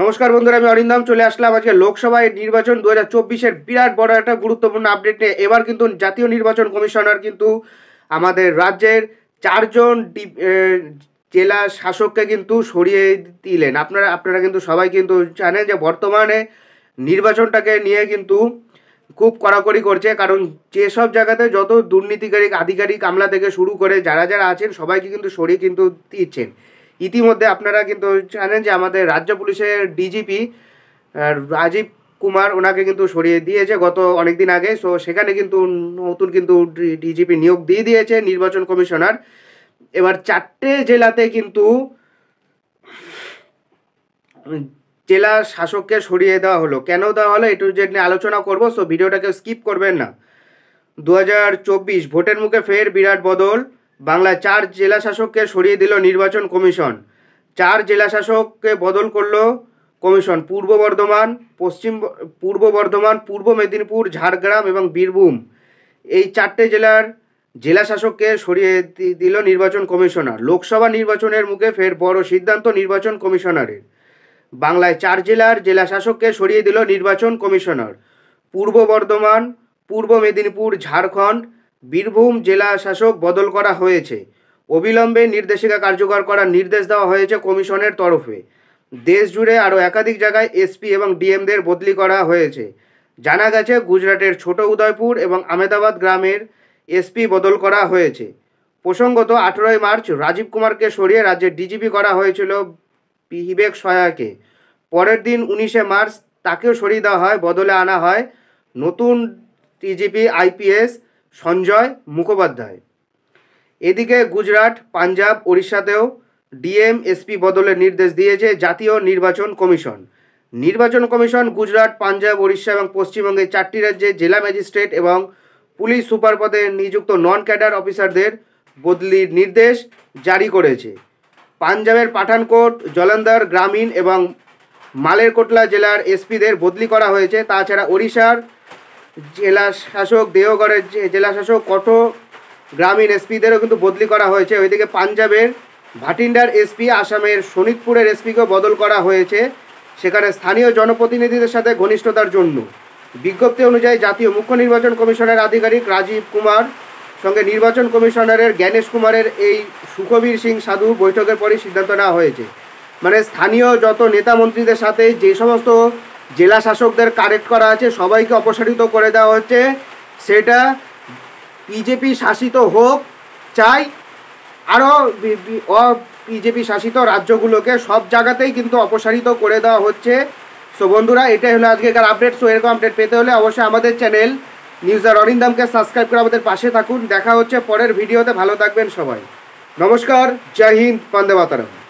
নমস্কার বন্ধুরা আমি অরিন্দম চলে আসলাম আজকে লোকসভায় নির্বাচন দু হাজার বিরাট বড় একটা গুরুত্বপূর্ণ আপডেট নিয়ে এবার কিন্তু জাতীয় নির্বাচন কমিশনার কিন্তু আমাদের রাজ্যের চারজন জেলা শাসককে কিন্তু সরিয়ে দিলেন আপনারা আপনারা কিন্তু সবাই কিন্তু জানেন যে বর্তমানে নির্বাচনটাকে নিয়ে কিন্তু খুব কড়াকড়ি করছে কারণ যেসব জায়গাতে যত দুর্নীতিকারী আধিকারিক আমলা থেকে শুরু করে যারা যারা আছেন সবাইকে কিন্তু সরিয়ে কিন্তু দিচ্ছেন ইতিমধ্যে আপনারা কিন্তু জানেন যে আমাদের রাজ্য পুলিশের ডিজিপি রাজীব কুমার ওনাকে কিন্তু সরিয়ে দিয়েছে গত অনেক দিন আগে সো সেখানে কিন্তু নতুন কিন্তু ডিজিপি নিয়োগ দিয়ে দিয়েছে নির্বাচন কমিশনার এবার চারটে জেলাতে কিন্তু জেলা শাসককে সরিয়ে দেওয়া হলো কেন দেওয়া হলো এটু যে নিয়ে আলোচনা করবো সো ভিডিওটাকে স্কিপ করবেন না দু ভোটের মুখে ফের বিরাট বদল বাংলায় চার জেলা শাসককে সরিয়ে দিল নির্বাচন কমিশন চার জেলা শাসককে বদল করল কমিশন পূর্ব বর্ধমান পশ্চিম পূর্ব বর্ধমান পূর্ব মেদিনীপুর ঝাড়গ্রাম এবং বীরভূম এই চারটে জেলার জেলা শাসককে সরিয়ে দিল নির্বাচন কমিশনার লোকসভা নির্বাচনের মুখে ফের বড় সিদ্ধান্ত নির্বাচন কমিশনারের বাংলায় চার জেলার জেলা শাসককে সরিয়ে দিল নির্বাচন কমিশনার পূর্ব বর্ধমান পূর্ব মেদিনীপুর ঝাড়খণ্ড বীরভূম জেলা শাসক বদল করা হয়েছে অবিলম্বে নির্দেশিকা কার্যকর করার নির্দেশ দেওয়া হয়েছে কমিশনের তরফে দেশ জুড়ে আরও একাধিক জায়গায় এসপি এবং ডিএমদের বদলি করা হয়েছে জানা গেছে গুজরাটের ছোট উদয়পুর এবং আমেদাবাদ গ্রামের এসপি বদল করা হয়েছে প্রসঙ্গত আঠেরোই মার্চ রাজীব কুমারকে সরিয়ে রাজ্যে ডিজিপি করা হয়েছিল পিহিবেক সয়াকে পরের দিন উনিশে মার্চ তাকেও সরিয়ে দেওয়া হয় বদলে আনা হয় নতুন ডিজিপি আইপিএস সঞ্জয় মুখোপাধ্যায় এদিকে গুজরাট পাঞ্জাব ওড়িশাতেও ডিএম এসপি বদলের নির্দেশ দিয়েছে জাতীয় নির্বাচন কমিশন নির্বাচন কমিশন গুজরাট পাঞ্জাব ওড়িশা এবং পশ্চিমবঙ্গের চারটি রাজ্যে জেলা ম্যাজিস্ট্রেট এবং পুলিশ সুপার পদে নিযুক্ত নন ক্যাডার অফিসারদের বদলির নির্দেশ জারি করেছে পাঞ্জাবের পাঠানকোট জলন্ধর গ্রামীণ এবং মালেরকোটলা জেলার এসপিদের বদলি করা হয়েছে তাছাড়া ওড়িশার জেলা শাসক দেওগড়ের জেলা শাসক কত গ্রামীণ এসপিদেরও কিন্তু বদলি করা হয়েছে ওইদিকে পাঞ্জাবের ভাটিন্ডার এসপি আসামের শোনিতপুরের এসপিকেও বদল করা হয়েছে সেখানে স্থানীয় জনপ্রতিনিধিদের সাথে ঘনিষ্ঠতার জন্য বিজ্ঞপ্তি অনুযায়ী জাতীয় মুখ্য নির্বাচন কমিশনের আধিকারিক রাজীব কুমার সঙ্গে নির্বাচন কমিশনারের জ্ঞানেশ কুমারের এই সুখবীর সিং সাধু বৈঠকের পরই সিদ্ধান্ত নেওয়া হয়েছে মানে স্থানীয় যত নেতা মন্ত্রীদের সাথে যে সমস্ত জেলা শাসকদের কারেক্ট করা আছে সবাইকে অপসারিত করে দেওয়া হচ্ছে সেটা বিজেপি শাসিত হোক চাই আরও বিজেপি শাসিত রাজ্যগুলোকে সব জায়গাতেই কিন্তু অপসারিত করে দেওয়া হচ্ছে সো বন্ধুরা এটাই হলো আজকেকার আপডেট সো এরকম আপডেট পেতে হলে অবশ্যই আমাদের চ্যানেল নিউজ আর অরিন্দমকে সাবস্ক্রাইব করে আমাদের পাশে থাকুন দেখা হচ্ছে পরের ভিডিওতে ভালো থাকবেন সবাই নমস্কার জয় হিন্দ বন্দে মাতারাম